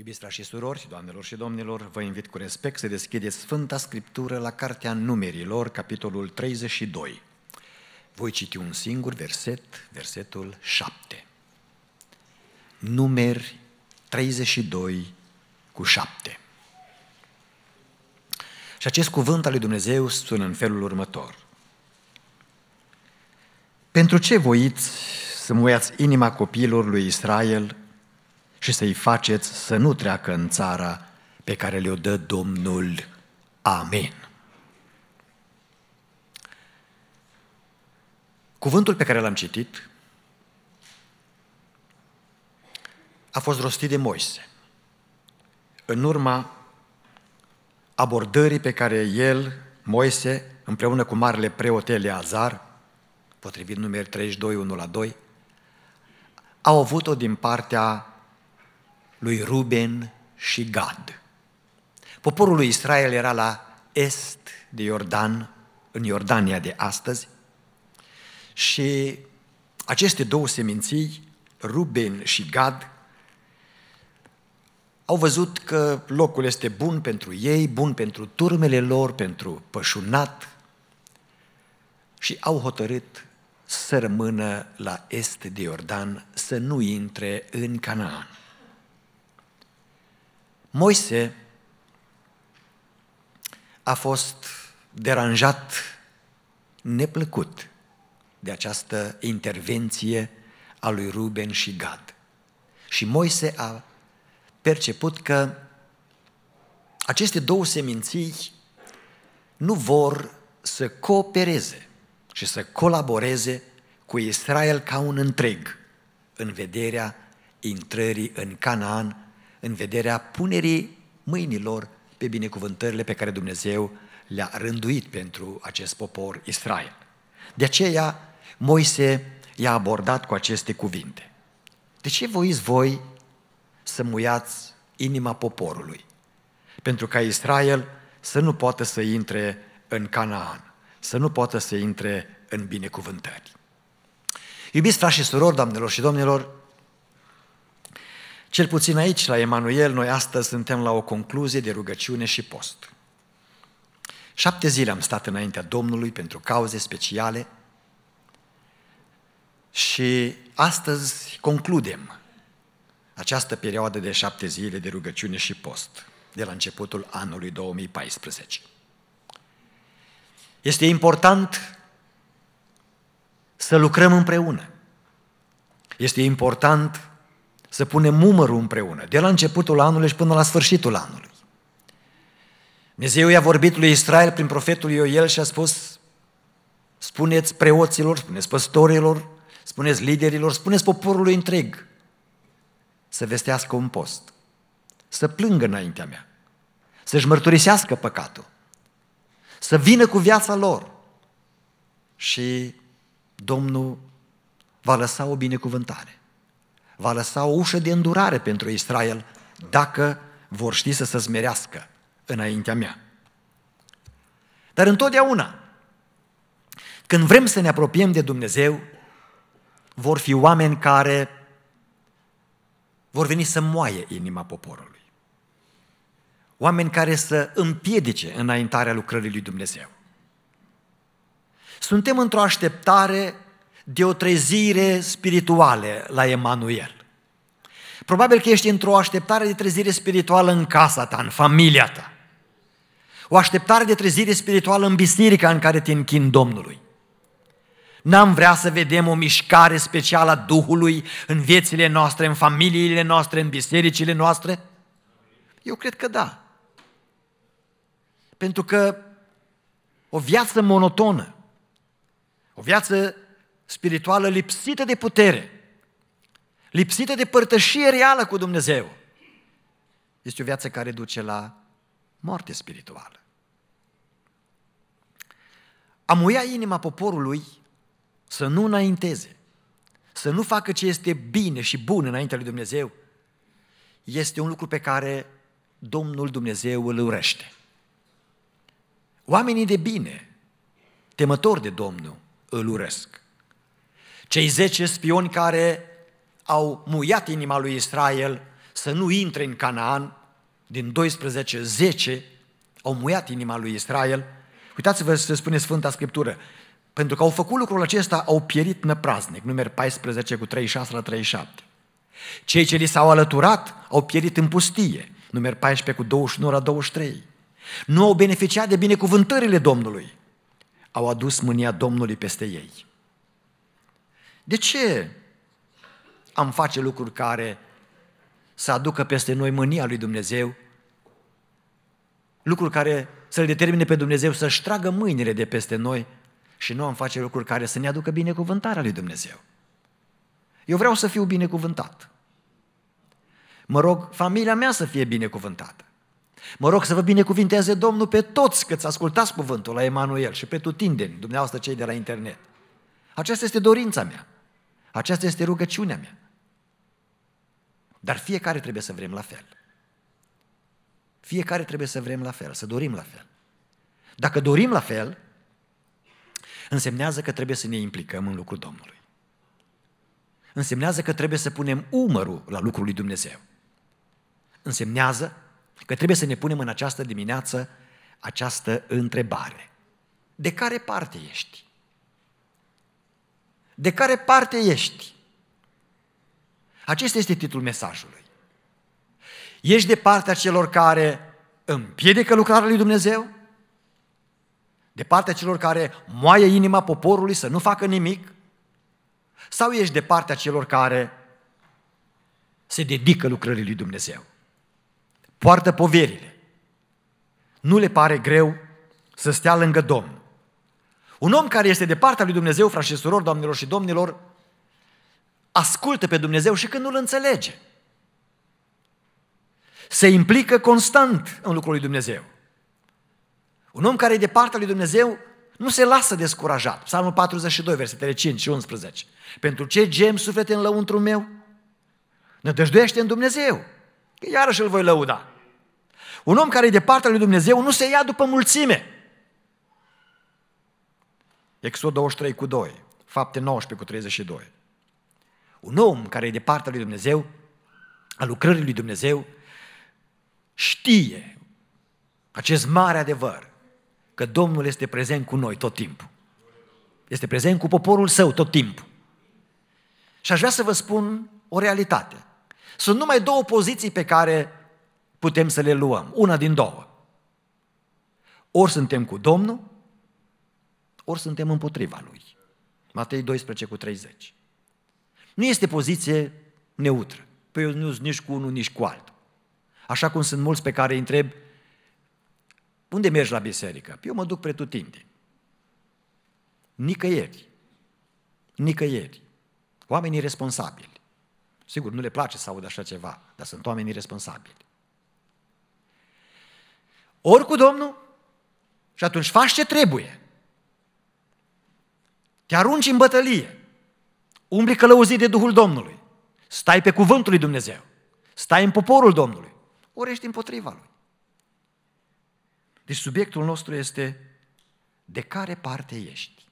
Iubiți frați și surori, doamnelor și domnilor, vă invit cu respect să deschideți Sfânta Scriptură la Cartea Numerilor, capitolul 32. Voi citi un singur verset, versetul 7. Numeri 32 cu 7. Și acest cuvânt al lui Dumnezeu sună în felul următor. Pentru ce voiți să muiați inima copiilor lui Israel și să-i faceți să nu treacă în țara pe care le-o dă Domnul. Amin. Cuvântul pe care l-am citit a fost rostit de Moise în urma abordării pe care el, Moise, împreună cu marele preot Eleazar, potrivit numeri 32, 1 la 2, au avut-o din partea lui Ruben și Gad. Poporul lui Israel era la est de Iordan, în Iordania de astăzi, și aceste două seminții, Ruben și Gad, au văzut că locul este bun pentru ei, bun pentru turmele lor, pentru pășunat și au hotărât să rămână la est de Iordan, să nu intre în Canaan. Moise a fost deranjat neplăcut de această intervenție a lui Ruben și Gad. Și Moise a perceput că aceste două seminții nu vor să coopereze și să colaboreze cu Israel ca un întreg în vederea intrării în Canaan în vederea punerii mâinilor pe binecuvântările pe care Dumnezeu le-a rânduit pentru acest popor Israel. De aceea Moise i-a abordat cu aceste cuvinte. De ce voiți voi să muiați inima poporului? Pentru ca Israel să nu poată să intre în Canaan, să nu poată să intre în binecuvântări. Iubiți frași și surori, doamnelor și domnilor, cel puțin aici, la Emanuel, noi astăzi suntem la o concluzie de rugăciune și post. Șapte zile am stat înaintea Domnului pentru cauze speciale și astăzi concludem această perioadă de șapte zile de rugăciune și post de la începutul anului 2014. Este important să lucrăm împreună. Este important să punem numărul împreună, de la începutul anului și până la sfârșitul anului. Dumnezeu i-a vorbit lui Israel prin profetul Ioel și a spus, spuneți preoților, spuneți păstorilor, spuneți liderilor, spuneți poporului întreg să vestească un post, să plângă înaintea mea, să-și mărturisească păcatul, să vină cu viața lor și Domnul va lăsa o binecuvântare va lăsa o ușă de îndurare pentru Israel dacă vor ști să se zmerească înaintea mea. Dar întotdeauna, când vrem să ne apropiem de Dumnezeu, vor fi oameni care vor veni să moaie inima poporului. Oameni care să împiedice înaintarea lucrării lui Dumnezeu. Suntem într-o așteptare de o trezire spirituală la Emanuel. Probabil că ești într-o așteptare de trezire spirituală în casa ta, în familia ta. O așteptare de trezire spirituală în biserica în care te închin Domnului. N-am vrea să vedem o mișcare specială a Duhului în viețile noastre, în familiile noastre, în bisericile noastre? Eu cred că da. Pentru că o viață monotonă, o viață spirituală lipsită de putere, lipsită de părtășie reală cu Dumnezeu, este o viață care duce la moarte spirituală. muia inima poporului să nu înainteze, să nu facă ce este bine și bun înaintea lui Dumnezeu, este un lucru pe care Domnul Dumnezeu îl urăște. Oamenii de bine, temători de Domnul, îl urăsc. Cei zece spioni care au muiat inima lui Israel să nu intre în Canaan, din 12, 10 au muiat inima lui Israel. Uitați-vă să spune Sfânta Scriptură, pentru că au făcut lucrul acesta, au pierit năpraznic, (număr 14 cu 36 la 37. Cei ce li s-au alăturat au pierit în pustie, (număr 14 cu 21 la 23. Nu au beneficiat de binecuvântările Domnului, au adus mânia Domnului peste ei. De ce am face lucruri care să aducă peste noi mânia lui Dumnezeu? Lucruri care să-L determine pe Dumnezeu să-și tragă mâinile de peste noi și nu am face lucruri care să ne aducă binecuvântarea lui Dumnezeu. Eu vreau să fiu binecuvântat. Mă rog familia mea să fie binecuvântată. Mă rog să vă binecuvinteze Domnul pe toți câți ascultați cuvântul la Emanuel și pe tutindeni, dumneavoastră cei de la internet. Aceasta este dorința mea. Aceasta este rugăciunea mea. Dar fiecare trebuie să vrem la fel. Fiecare trebuie să vrem la fel, să dorim la fel. Dacă dorim la fel, însemnează că trebuie să ne implicăm în lucrul Domnului. Însemnează că trebuie să punem umărul la lucrul lui Dumnezeu. Însemnează că trebuie să ne punem în această dimineață această întrebare. De care parte ești? De care parte ești? Acesta este titlul mesajului. Ești de partea celor care împiedică lucrarea lui Dumnezeu? De partea celor care moaie inima poporului să nu facă nimic? Sau ești de partea celor care se dedică lucrării lui Dumnezeu? Poartă poverile. Nu le pare greu să stea lângă Domnul. Un om care este de partea lui Dumnezeu, frați și surori, doamnelor și domnilor, ascultă pe Dumnezeu și când nu-L înțelege. Se implică constant în lucrul lui Dumnezeu. Un om care e de partea lui Dumnezeu nu se lasă descurajat. Psalmul 42, versetele 5 și 11. Pentru ce gem suflete în lăuntru meu? Nădăjduiește în Dumnezeu. Că iarăși îl voi lăuda. Un om care e de partea lui Dumnezeu nu se ia după mulțime. Exod 23 cu 2, fapte 19 cu 32. Un om care e de partea lui Dumnezeu, a lucrării lui Dumnezeu, știe acest mare adevăr, că Domnul este prezent cu noi tot timpul. Este prezent cu poporul său tot timpul. Și aș vrea să vă spun o realitate. Sunt numai două poziții pe care putem să le luăm, una din două. Ori suntem cu Domnul, ori suntem împotriva lui. Matei 12 cu 30. Nu este poziție neutră. Păi eu nu sunt nici cu unul, nici cu altul. Așa cum sunt mulți pe care îi întreb, unde mergi la biserică? Păi eu mă duc pretutindeni. Nicăieri. Nicăieri. Oamenii responsabili. Sigur, nu le place să audă așa ceva, dar sunt oamenii responsabili. Ori cu Domnul și atunci faci ce trebuie. Te arunci în bătălie. Umbli călăuzit de Duhul Domnului. Stai pe cuvântul lui Dumnezeu. Stai în poporul Domnului. Ori ești împotriva lui. Deci subiectul nostru este de care parte ești?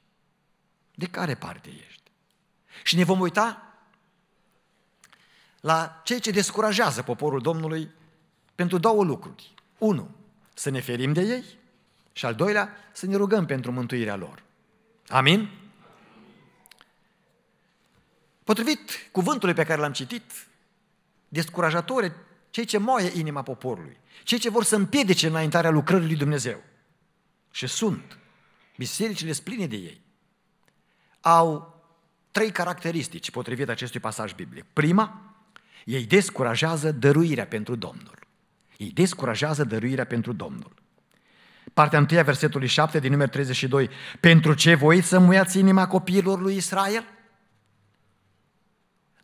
De care parte ești? Și ne vom uita la ceea ce descurajează poporul Domnului pentru două lucruri. Unu, să ne ferim de ei și al doilea, să ne rugăm pentru mântuirea lor. Amin? Potrivit cuvântului pe care l-am citit, descurajatore, cei ce moaie inima poporului, cei ce vor să împiedice înaintarea lucrării lui Dumnezeu, și sunt bisericile spline de ei, au trei caracteristici potrivit acestui pasaj biblic. Prima, ei descurajează dăruirea pentru Domnul. Ei descurajează dăruirea pentru Domnul. Partea 1 versetului 7 din numărul 32. Pentru ce voi să muiați inima copiilor lui Israel?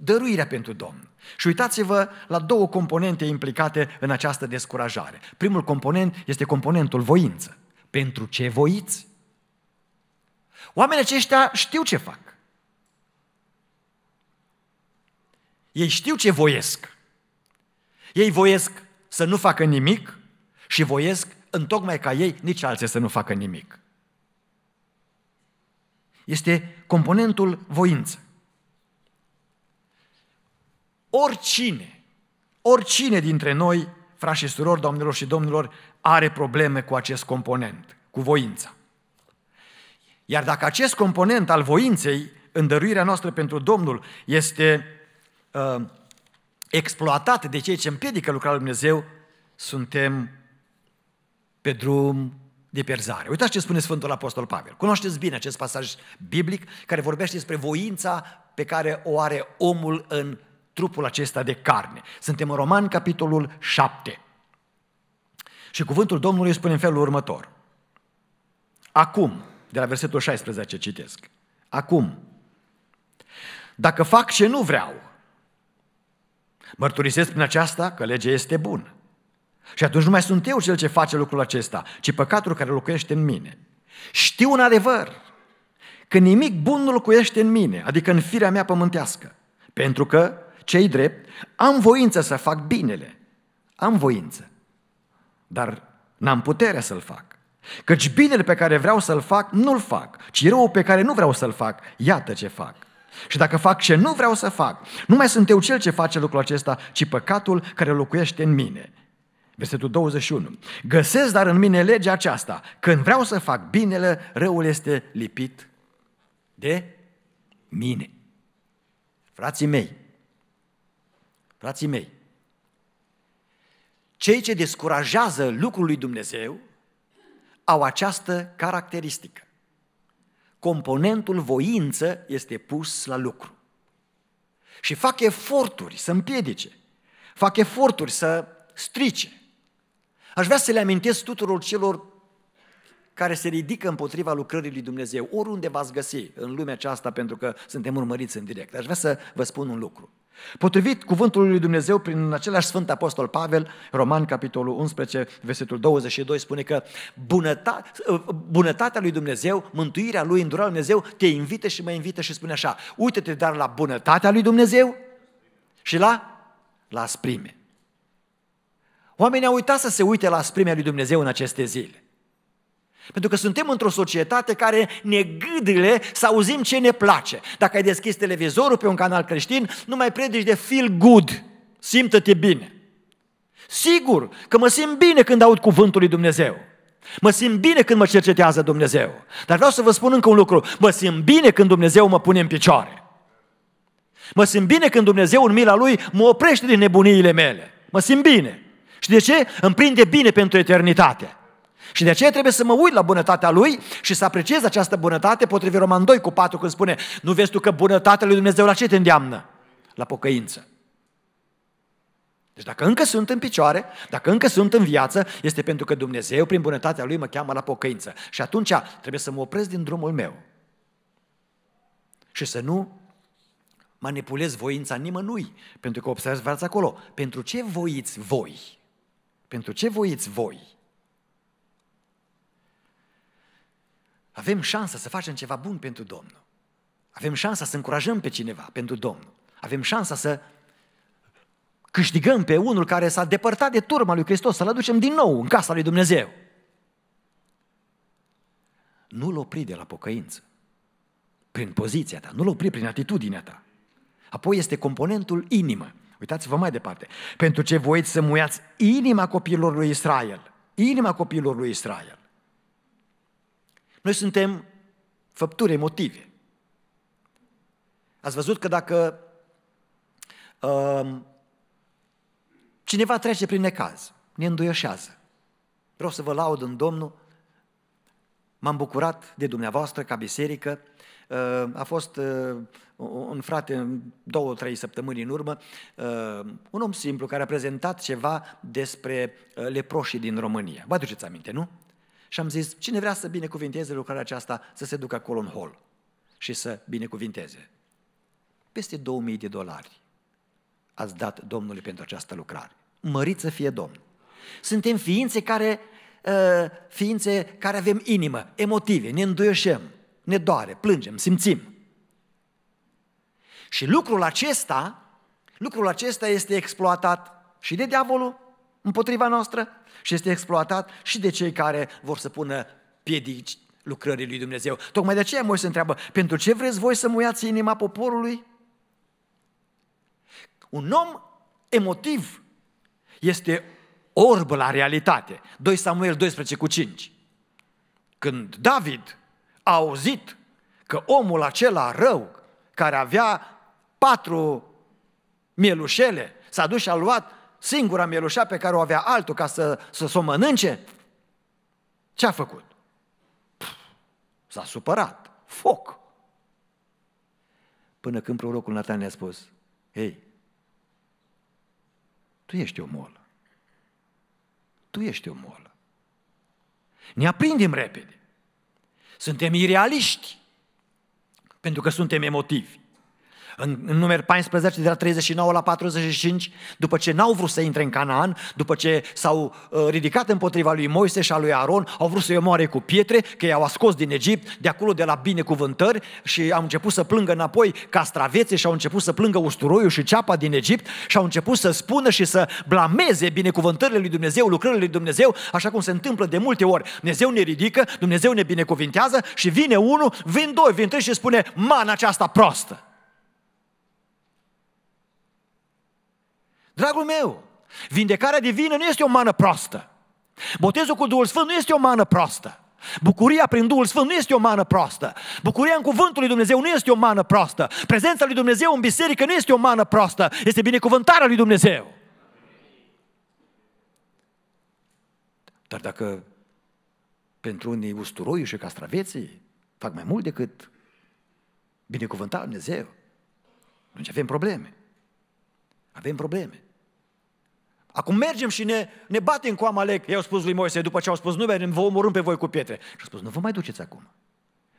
dăruirea pentru Domn. Și uitați-vă la două componente implicate în această descurajare. Primul component este componentul voință. Pentru ce voiți? Oamenii aceștia știu ce fac. Ei știu ce voiesc. Ei voiesc să nu facă nimic și voiesc, întocmai ca ei, nici alții să nu facă nimic. Este componentul voință oricine, oricine dintre noi, frați și surori, doamnelor și domnilor, are probleme cu acest component, cu voința. Iar dacă acest component al voinței, îndăruirea noastră pentru Domnul, este uh, exploatat de cei ce împiedică lucrarea lui Dumnezeu, suntem pe drum de pierzare. Uitați ce spune Sfântul Apostol Pavel. Cunoașteți bine acest pasaj biblic care vorbește despre voința pe care o are omul în trupul acesta de carne. Suntem în Roman, capitolul 7. Și cuvântul Domnului spune în felul următor. Acum, de la versetul 16 citesc. Acum, dacă fac ce nu vreau, mărturisesc prin aceasta că legea este bună. Și atunci nu mai sunt eu cel ce face lucrul acesta, ci păcatul care locuiește în mine. Știu un adevăr, că nimic bun nu locuiește în mine, adică în firea mea pământească, pentru că cei drept, am voință să fac binele. Am voință. Dar n-am puterea să-l fac. Căci binele pe care vreau să-l fac, nu-l fac, ci răul pe care nu vreau să-l fac, iată ce fac. Și dacă fac ce nu vreau să fac, nu mai sunt eu cel ce face lucrul acesta, ci păcatul care locuiește în mine. Versetul 21. Găsesc dar în mine legea aceasta. Când vreau să fac binele, răul este lipit de mine. Frații mei, Frații mei, cei ce descurajează lucrul lui Dumnezeu au această caracteristică. Componentul voință este pus la lucru. Și fac eforturi să împiedice, fac eforturi să strice. Aș vrea să le amintesc tuturor celor care se ridică împotriva lucrării lui Dumnezeu, oriunde v-ați găsi în lumea aceasta, pentru că suntem urmăriți în direct. Aș vrea să vă spun un lucru. Potrivit cuvântului lui Dumnezeu, prin același Sfânt Apostol Pavel, Roman, capitolul 11, versetul 22, spune că bunăta, uh, bunătatea lui Dumnezeu, mântuirea lui, îndurarea lui Dumnezeu, te invită și mă invită și spune așa, uite-te dar la bunătatea lui Dumnezeu și la, la sprime. Oamenii au uitat să se uite la sprimea lui Dumnezeu în aceste zile. Pentru că suntem într-o societate care ne gâdile să auzim ce ne place. Dacă ai deschis televizorul pe un canal creștin, nu mai predici de feel good, simtă-te bine. Sigur că mă simt bine când aud cuvântul lui Dumnezeu. Mă simt bine când mă cercetează Dumnezeu. Dar vreau să vă spun încă un lucru. Mă simt bine când Dumnezeu mă pune în picioare. Mă simt bine când Dumnezeu în mila Lui mă oprește din nebuniile mele. Mă simt bine. Și de ce? Îmi prinde bine pentru eternitate. Și de aceea trebuie să mă uit la bunătatea lui și să apreciez această bunătate potrivit Roman 2 cu 4 când spune nu vezi tu că bunătatea lui Dumnezeu la ce te îndeamnă? La pocăință. Deci dacă încă sunt în picioare, dacă încă sunt în viață, este pentru că Dumnezeu, prin bunătatea Lui, mă cheamă la pocăință. Și atunci trebuie să mă opresc din drumul meu. Și să nu manipulez voința nimănui, pentru că observați acolo, pentru ce voiți voi? Pentru ce voiți voi? Avem șansa să facem ceva bun pentru Domnul. Avem șansa să încurajăm pe cineva pentru Domnul. Avem șansa să câștigăm pe unul care s-a depărtat de turma lui Hristos, să-l aducem din nou în casa lui Dumnezeu. Nu-l opri de la pocăință, prin poziția ta, nu-l opri prin atitudinea ta. Apoi este componentul inimă. Uitați-vă mai departe. Pentru ce voiți să muiați inima copilor lui Israel. Inima copilor lui Israel. Noi suntem făpturi emotive. Ați văzut că dacă uh, cineva trece prin necaz, ne înduioșează, vreau să vă laud în Domnul, m-am bucurat de dumneavoastră ca biserică, uh, a fost uh, un frate două, trei săptămâni în urmă, uh, un om simplu care a prezentat ceva despre uh, leproșii din România. Vă aduceți aminte, nu? Și am zis, cine vrea să binecuvinteze lucrarea aceasta, să se ducă acolo în hol și să binecuvinteze. Peste 2000 de dolari ați dat Domnului pentru această lucrare. Mărit să fie Domn. Suntem ființe care, uh, ființe care avem inimă, emotive, ne înduioșem, ne doare, plângem, simțim. Și lucrul acesta, lucrul acesta este exploatat și de diavolul împotriva noastră și este exploatat și de cei care vor să pună piedici lucrării lui Dumnezeu. Tocmai de aceea se întreabă, pentru ce vreți voi să muiați inima poporului? Un om emotiv este orb la realitate. 2 Samuel 12 cu 5. Când David a auzit că omul acela rău, care avea patru mielușele, s-a dus și a luat singura mielușa pe care o avea altul ca să, să să o mănânce, ce a făcut? Pff, s-a supărat. Foc. Până când prorocul Nathan ne-a spus, hei, tu ești o molă. Tu ești o molă. Ne aprindem repede. Suntem irealiști pentru că suntem emotivi. În, în numeri 14, de la 39 la 45, după ce n-au vrut să intre în Canaan, după ce s-au uh, ridicat împotriva lui Moise și a lui Aron, au vrut să-i omoare cu pietre, că i-au ascos din Egipt, de acolo de la binecuvântări și au început să plângă înapoi castravețe și au început să plângă usturoiul și ceapa din Egipt și au început să spună și să blameze binecuvântările lui Dumnezeu, lucrările lui Dumnezeu, așa cum se întâmplă de multe ori. Dumnezeu ne ridică, Dumnezeu ne binecuvintează și vine unul, vin doi, vin trei și spune, „Mana aceasta proastă. Dragul meu, vindecarea divină nu este o mană proastă. Botezul cu Duhul Sfânt nu este o mană proastă. Bucuria prin Duhul Sfânt nu este o mană proastă. Bucuria în Cuvântul lui Dumnezeu nu este o mană proastă. Prezența lui Dumnezeu în biserică nu este o mană proastă. Este binecuvântarea lui Dumnezeu. Dar dacă pentru unii usturoiul și castraveții fac mai mult decât binecuvântarea lui Dumnezeu, atunci avem probleme. Avem probleme. Acum mergem și ne, ne batem cu Amalek. I-au spus lui Moise, după ce au spus, nu mergem, vă omorâm pe voi cu pietre. Și au spus, nu vă mai duceți acum.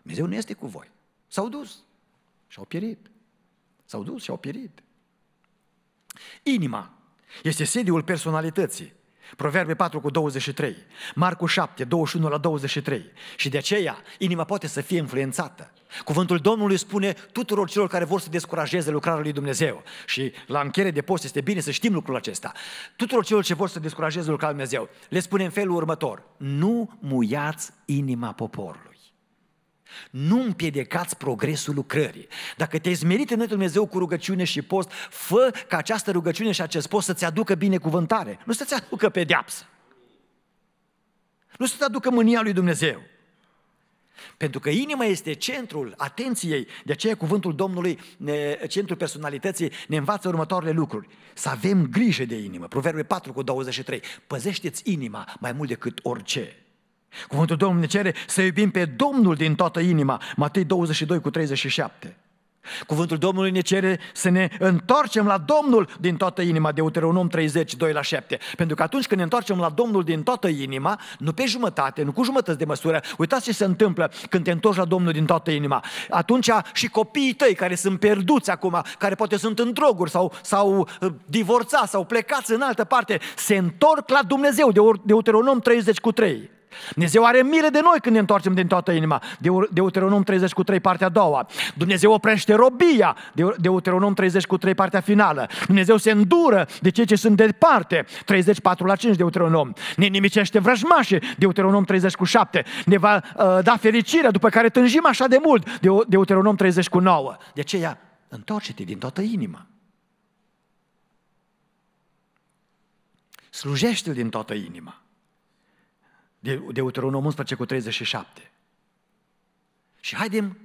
Dumnezeu nu este cu voi. S-au dus și au pierit. S-au dus și au pierit. Inima este sediul personalității. Proverbe 4 cu 23, Marcu 7, 21 la 23. Și de aceea inima poate să fie influențată. Cuvântul Domnului spune tuturor celor care vor să descurajeze lucrarea lui Dumnezeu. Și la încheiere de post este bine să știm lucrul acesta. Tuturor celor ce vor să descurajeze lucrarea lui Dumnezeu, le spune în felul următor, nu muiați inima poporului. Nu împiedicați progresul lucrării. Dacă te-ai smerit în Dumnezeu cu rugăciune și post, fă ca această rugăciune și acest post să-ți aducă binecuvântare, nu să-ți aducă pedeapsă. Nu să-ți aducă mânia lui Dumnezeu. Pentru că inima este centrul atenției, de aceea cuvântul Domnului, ne, centrul personalității, ne învață următoarele lucruri. Să avem grijă de inimă. Proverbe 4 cu 23. Păzește-ți inima mai mult decât orice. Cuvântul Domnului ne cere să iubim pe Domnul din toată inima, Matei 22 cu 37. Cuvântul Domnului ne cere să ne întoarcem la Domnul din toată inima, Deuteronom 32 la 7. Pentru că atunci când ne întoarcem la Domnul din toată inima, nu pe jumătate, nu cu jumătăți de măsură, uitați ce se întâmplă când te întorci la Domnul din toată inima. Atunci și copiii tăi care sunt pierduți acum, care poate sunt în droguri sau, sau uh, divorțați sau plecați în altă parte, se întorc la Dumnezeu, Deuteronom 30 cu 3. Dumnezeu are milă de noi când ne întoarcem din toată inima. Deuteronom 30 cu 3, partea a doua. Dumnezeu oprește robia. Deuteronom 30 cu 3, partea finală. Dumnezeu se îndură de cei ce sunt departe. 34 la 5, Deuteronom. Ne nimicește vrăjmașii. Deuteronom 30 cu 7. Ne va uh, da fericirea după care tânjim așa de mult. Deuteronom 30 cu 9. De aceea, întoarce-te din toată inima. Slujește-L din toată inima. Deuteronom 11 cu 37. Și haidem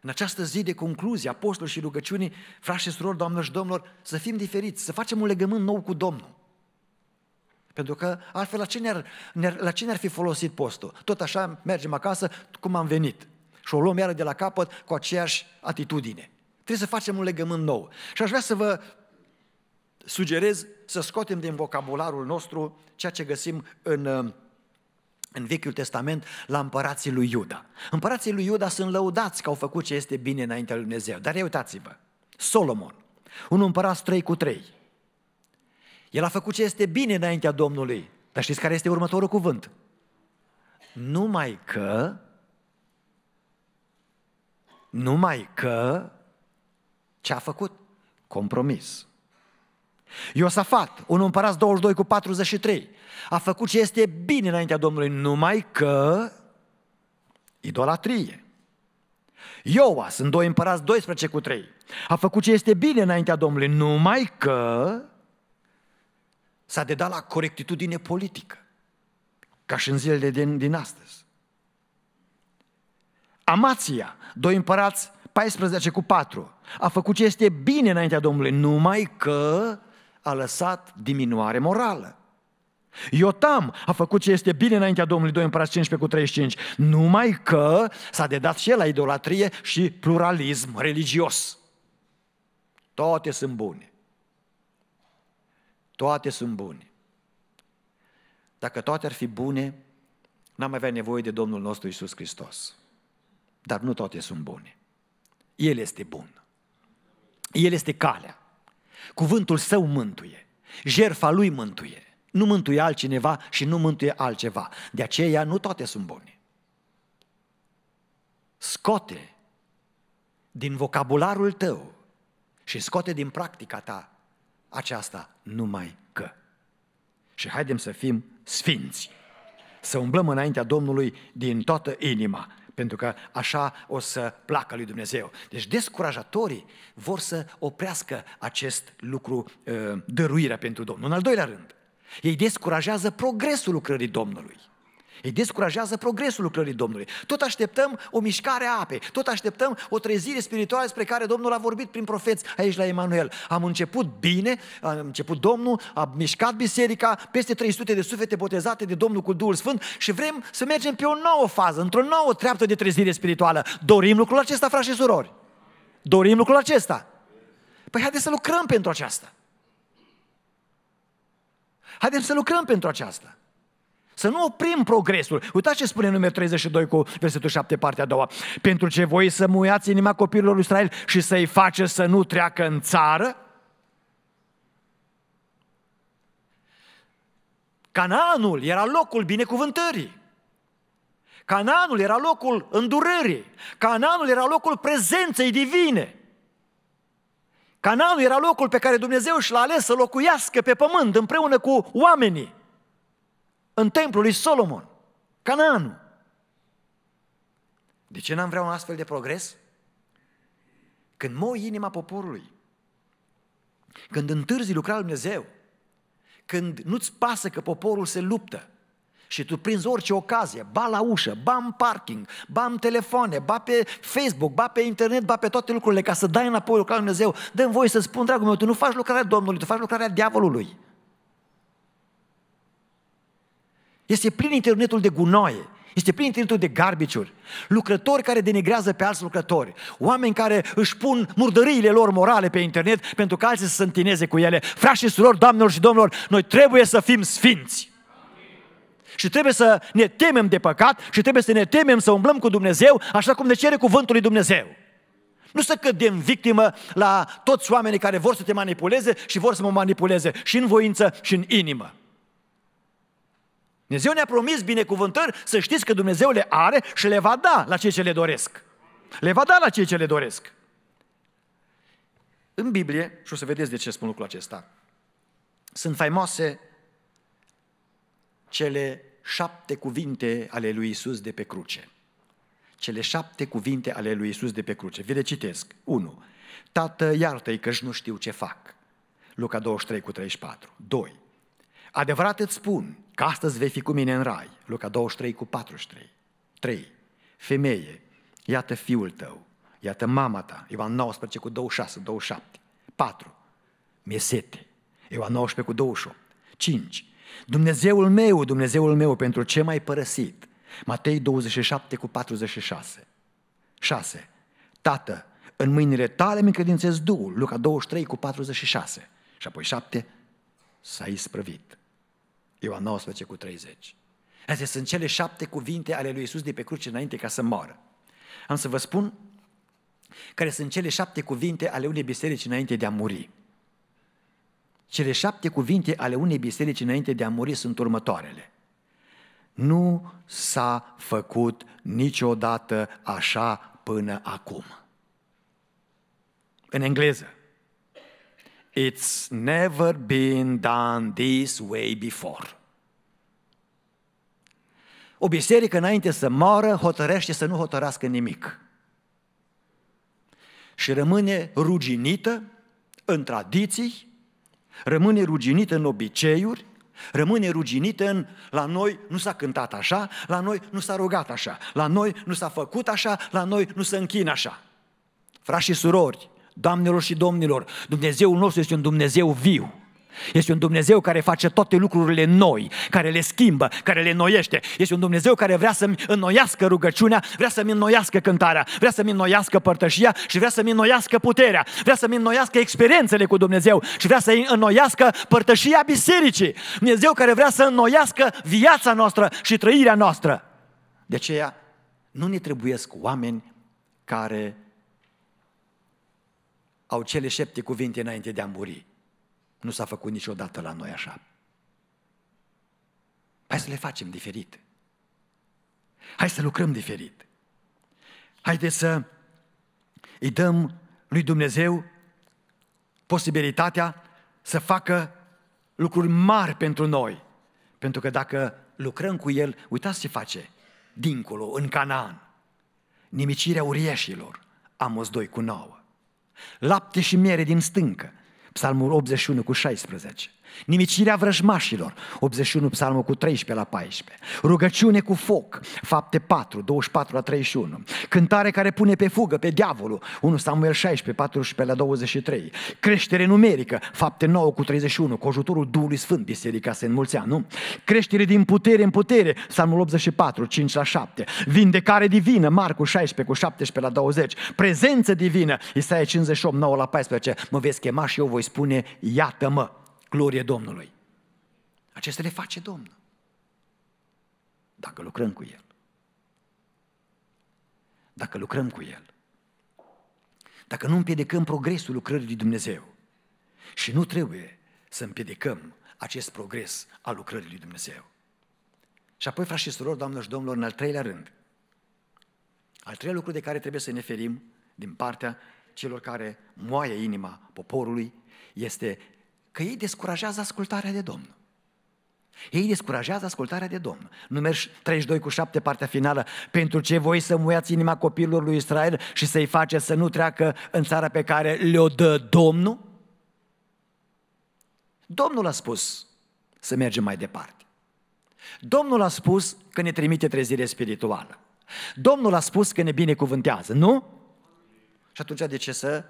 în această zi de concluzie, apostol și rugăciunii, frați și surori, doamnă și domnilor, să fim diferiți, să facem un legământ nou cu Domnul. Pentru că altfel la ce ne-ar, ne-ar, la ce ne-ar fi folosit postul? Tot așa mergem acasă cum am venit și o luăm iară de la capăt cu aceeași atitudine. Trebuie să facem un legământ nou. Și aș vrea să vă sugerez să scoatem din vocabularul nostru ceea ce găsim în în Vechiul Testament la împărații lui Iuda. Împărații lui Iuda sunt lăudați că au făcut ce este bine înaintea lui Dumnezeu. Dar ia uitați-vă, Solomon, un împărat 3 cu 3. El a făcut ce este bine înaintea Domnului. Dar știți care este următorul cuvânt? Numai că numai că ce a făcut? Compromis. Iosafat, un împărat 22 cu 43, a făcut ce este bine înaintea Domnului, numai că idolatrie. Ioa, sunt doi împărați 12 cu 3, a făcut ce este bine înaintea Domnului, numai că s-a dedat la corectitudine politică, ca și în zilele din, din astăzi. Amația, doi împărați 14 cu 4, a făcut ce este bine înaintea Domnului, numai că a lăsat diminuare morală. Iotam a făcut ce este bine înaintea Domnului 2 împărați 15 cu 35, numai că s-a dedat și el la idolatrie și pluralism religios. Toate sunt bune. Toate sunt bune. Dacă toate ar fi bune, n-am avea nevoie de Domnul nostru Isus Hristos. Dar nu toate sunt bune. El este bun. El este calea. Cuvântul său mântuie. Jerfa lui mântuie. Nu mântuie altcineva și nu mântuie altceva. De aceea nu toate sunt bune. Scoate din vocabularul tău și scoate din practica ta aceasta numai că. Și haidem să fim sfinți, să umblăm înaintea Domnului din toată inima pentru că așa o să placă lui Dumnezeu. Deci descurajatorii vor să oprească acest lucru, ă, dăruirea pentru Domnul. În al doilea rând, ei descurajează progresul lucrării Domnului. Îi descurajează progresul lucrării Domnului. Tot așteptăm o mișcare a apei, tot așteptăm o trezire spirituală despre care Domnul a vorbit prin profeți aici la Emanuel. Am început bine, a început Domnul, a mișcat biserica, peste 300 de suflete botezate de Domnul cu Duhul Sfânt și vrem să mergem pe o nouă fază, într-o nouă treaptă de trezire spirituală. Dorim lucrul acesta, frați și surori? Dorim lucrul acesta? Păi haideți să lucrăm pentru aceasta. Haideți să lucrăm pentru aceasta. Să nu oprim progresul. Uitați ce spune numărul 32 cu versetul 7, partea a doua. Pentru ce voi să muiați inima copiilor lui Israel și să-i face să nu treacă în țară? Canaanul era locul binecuvântării. Canaanul era locul îndurării. Canaanul era locul prezenței divine. Canaanul era locul pe care Dumnezeu și l-a ales să locuiască pe pământ împreună cu oamenii în templul lui Solomon, Canaanul. De ce n-am vrea un astfel de progres? Când moi inima poporului, când întârzi lucrarea lui Dumnezeu, când nu-ți pasă că poporul se luptă și tu prinzi orice ocazie, ba la ușă, ba în parking, ba în telefoane, ba pe Facebook, ba pe internet, ba pe toate lucrurile ca să dai înapoi lucrarea lui Dumnezeu, dă voie să spun, dragul meu, tu nu faci lucrarea Domnului, tu faci lucrarea diavolului. Este plin internetul de gunoaie. Este plin internetul de garbiciuri. Lucrători care denigrează pe alți lucrători. Oameni care își pun murdăriile lor morale pe internet pentru că alții să se întineze cu ele. Frați și surori, doamnelor și domnilor, noi trebuie să fim sfinți. Și trebuie să ne temem de păcat și trebuie să ne temem să umblăm cu Dumnezeu așa cum ne cere cuvântul lui Dumnezeu. Nu să cădem victimă la toți oamenii care vor să te manipuleze și vor să mă manipuleze și în voință și în inimă. Dumnezeu ne-a promis binecuvântări, să știți că Dumnezeu le are și le va da la cei ce le doresc. Le va da la cei ce le doresc. În Biblie, și o să vedeți de ce spun lucrul acesta, sunt faimoase cele șapte cuvinte ale lui Isus de pe cruce. Cele șapte cuvinte ale lui Isus de pe cruce. Vi le citesc. 1. Tată, iartă-i că nu știu ce fac. Luca 23 cu 34. 2. Adevărat îți spun, Că astăzi vei fi cu mine în rai. Luca 23 cu 43. 3. Femeie, iată fiul tău, iată mama ta. Ioan 19 cu 26, 27. 4. Mesete. Ioan 19 cu 28. 5. Dumnezeul meu, Dumnezeul meu, pentru ce m-ai părăsit? Matei 27 cu 46. 6. Tată, în mâinile tale mi credințez Duhul. Luca 23 cu 46. Și apoi 7. S-a isprăvit. Ioan 19 cu 30. Astea sunt cele șapte cuvinte ale lui Isus de pe cruce înainte ca să moară. Am să vă spun care sunt cele șapte cuvinte ale unei biserici înainte de a muri. Cele șapte cuvinte ale unei biserici înainte de a muri sunt următoarele. Nu s-a făcut niciodată așa până acum. În engleză. It's never been done this way before. O biserică înainte să moară hotărăște să nu hotărască nimic. Și rămâne ruginită în tradiții, rămâne ruginită în obiceiuri, rămâne ruginită în la noi nu s-a cântat așa, la noi nu s-a rugat așa, la noi nu s-a făcut așa, la noi nu se închin așa. frași și surori, Doamnelor și domnilor, Dumnezeul nostru este un Dumnezeu viu. Este un Dumnezeu care face toate lucrurile noi, care le schimbă, care le noiește. Este un Dumnezeu care vrea să-mi înnoiască rugăciunea, vrea să-mi înnoiască cântarea, vrea să-mi înnoiască părtășia și vrea să-mi înnoiască puterea, vrea să-mi înnoiască experiențele cu Dumnezeu și vrea să-i înnoiască părtășia bisericii. Dumnezeu care vrea să înnoiască viața noastră și trăirea noastră. De aceea, nu ne trebuiesc oameni care au cele șapte cuvinte înainte de a muri. Nu s-a făcut niciodată la noi așa. Hai să le facem diferit. Hai să lucrăm diferit. Haideți să îi dăm lui Dumnezeu posibilitatea să facă lucruri mari pentru noi. Pentru că dacă lucrăm cu El, uitați ce face dincolo, în Canaan. Nimicirea uriașilor, Amos 2 cu 9. Lapte și miere din stâncă. Psalmul 81 cu 16. Nimicirea vrăjmașilor, 81 psalmul cu 13 la 14. Rugăciune cu foc, fapte 4, 24 la 31. Cântare care pune pe fugă, pe diavolul, 1 Samuel 16, 14 la 23. Creștere numerică, fapte 9 cu 31, cu ajutorul Duhului Sfânt, biserica se înmulțea, nu? Creștere din putere în putere, psalmul 84, 5 la 7. Vindecare divină, Marcu 16 cu 17 la 20. Prezență divină, Isaia 58, 9 la 14. Mă veți chema și eu voi spune, iată-mă, Glorie Domnului! Acestea le face Domnul. Dacă lucrăm cu El. Dacă lucrăm cu El. Dacă nu împiedicăm progresul lucrării lui Dumnezeu. Și nu trebuie să împiedicăm acest progres al lucrării lui Dumnezeu. Și apoi, frați și surori, doamnelor și domnilor, în al treilea rând, al treilea lucru de care trebuie să ne ferim din partea celor care moaie inima poporului este că ei descurajează ascultarea de Domnul. Ei descurajează ascultarea de Domnul. Numeri 32 cu 7, partea finală. Pentru ce voi să muiați inima copilului lui Israel și să-i face să nu treacă în țara pe care le-o dă Domnul? Domnul a spus să mergem mai departe. Domnul a spus că ne trimite trezire spirituală. Domnul a spus că ne binecuvântează, nu? Și atunci de ce să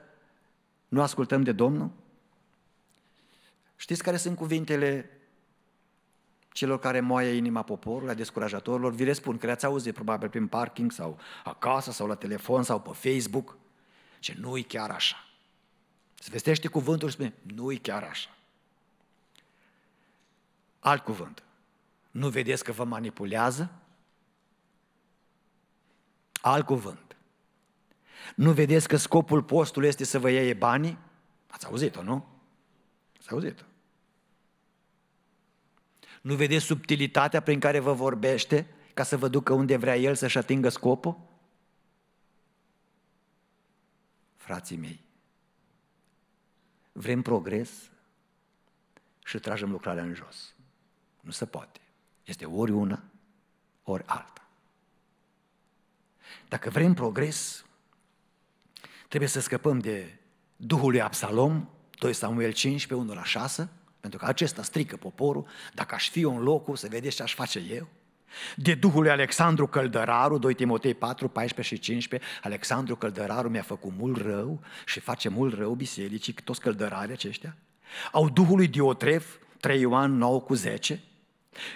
nu ascultăm de Domnul? Știți care sunt cuvintele celor care moaie inima poporului, a descurajatorilor? Vi le spun, că le-ați auzit probabil prin parking sau acasă sau la telefon sau pe Facebook. Ce nu-i chiar așa. Se vestește cuvântul și spune, nu-i chiar așa. Alt cuvânt. Nu vedeți că vă manipulează? Alt cuvânt. Nu vedeți că scopul postului este să vă iei banii? Ați auzit-o, nu? Ați auzit-o. Nu vedeți subtilitatea prin care vă vorbește ca să vă ducă unde vrea El să-și atingă scopul? Frații mei, vrem progres și tragem lucrarea în jos. Nu se poate. Este ori una, ori alta. Dacă vrem progres, trebuie să scăpăm de Duhul lui Absalom, 2 Samuel 15, 1 la 6, pentru că acesta strică poporul, dacă aș fi un locul, să vedeți ce aș face eu. De Duhul lui Alexandru Căldăraru, 2 Timotei 4, 14 și 15, Alexandru Căldăraru mi-a făcut mult rău și face mult rău bisericii, toți căldărarii aceștia. Au Duhul lui Diotref, 3 Ioan 9 cu 10,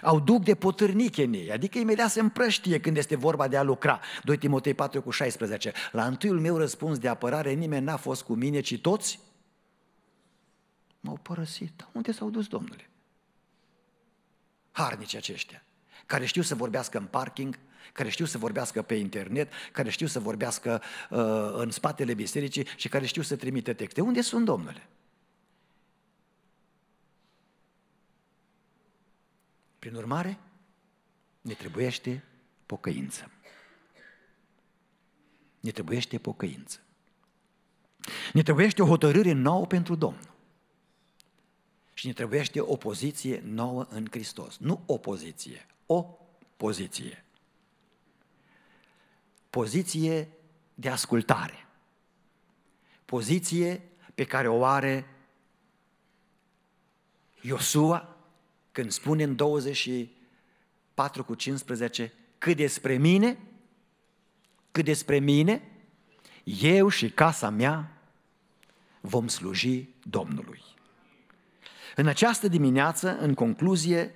au duc de potârnic în ei, adică imediat se împrăștie când este vorba de a lucra. 2 Timotei 4 cu 16. La întâiul meu răspuns de apărare nimeni n-a fost cu mine, ci toți M-au părăsit. Unde s-au dus, domnule? Harnici aceștia, care știu să vorbească în parking, care știu să vorbească pe internet, care știu să vorbească uh, în spatele bisericii și care știu să trimite texte. Unde sunt, domnule? Prin urmare, ne trebuiește pocăință. Ne trebuiește pocăință. Ne trebuiește o hotărâre nouă pentru Domnul și ne trebuiește o poziție nouă în Hristos. Nu o poziție, o poziție. Poziție de ascultare. Poziție pe care o are Iosua când spune în 24 cu 15 cât despre mine, cât despre mine, eu și casa mea vom sluji Domnului. În această dimineață, în concluzie,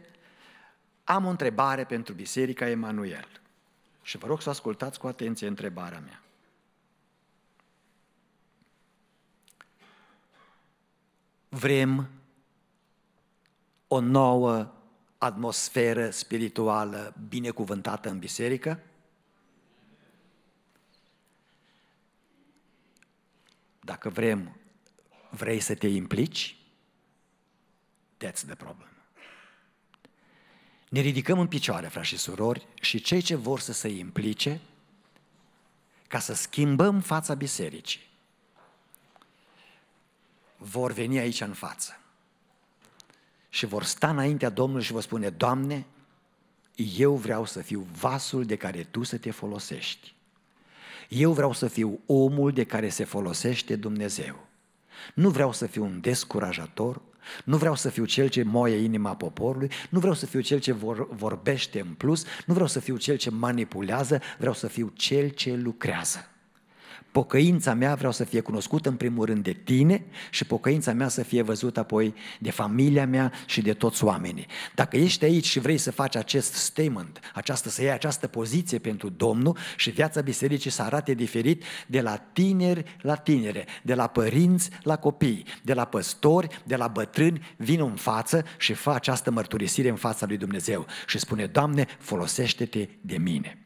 am o întrebare pentru Biserica Emanuel. Și vă rog să ascultați cu atenție întrebarea mea. Vrem o nouă atmosferă spirituală binecuvântată în biserică? Dacă vrem, vrei să te implici? That's the problem. Ne ridicăm în picioare, frați și surori, și cei ce vor să se implice ca să schimbăm fața bisericii vor veni aici în față și vor sta înaintea Domnului și vor spune, Doamne, eu vreau să fiu vasul de care Tu să te folosești. Eu vreau să fiu omul de care se folosește Dumnezeu. Nu vreau să fiu un descurajator, nu vreau să fiu cel ce moie inima poporului, nu vreau să fiu cel ce vor, vorbește în plus, nu vreau să fiu cel ce manipulează, vreau să fiu cel ce lucrează. Pocăința mea vreau să fie cunoscută în primul rând de tine și pocăința mea să fie văzută apoi de familia mea și de toți oamenii. Dacă ești aici și vrei să faci acest statement, această, să iei această poziție pentru Domnul și viața bisericii să arate diferit de la tineri la tinere, de la părinți la copii, de la păstori, de la bătrâni, vin în față și fă această mărturisire în fața lui Dumnezeu și spune, Doamne, folosește-te de mine.